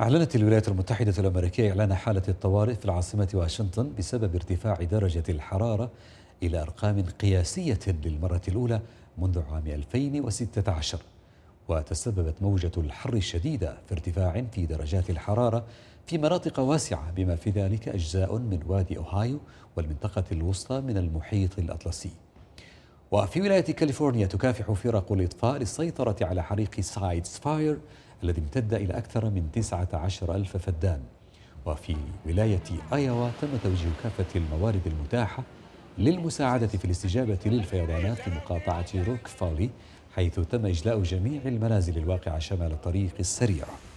أعلنت الولايات المتحدة الأمريكية إعلان حالة الطوارئ في العاصمة واشنطن بسبب ارتفاع درجة الحرارة إلى أرقام قياسية للمرة الأولى منذ عام 2016 وتسببت موجة الحر الشديدة في ارتفاع في درجات الحرارة في مناطق واسعة بما في ذلك أجزاء من وادي أوهايو والمنطقة الوسطى من المحيط الأطلسي وفي ولاية كاليفورنيا تكافح فرق الإطفاء للسيطرة على حريق سايدز فاير الذي امتد إلى أكثر من 19 ألف فدان وفي ولاية آيوا تم توجيه كافة الموارد المتاحة للمساعدة في الاستجابة للفيضانات في مقاطعة روك فالي حيث تم إجلاء جميع المنازل الواقعة شمال الطريق السريع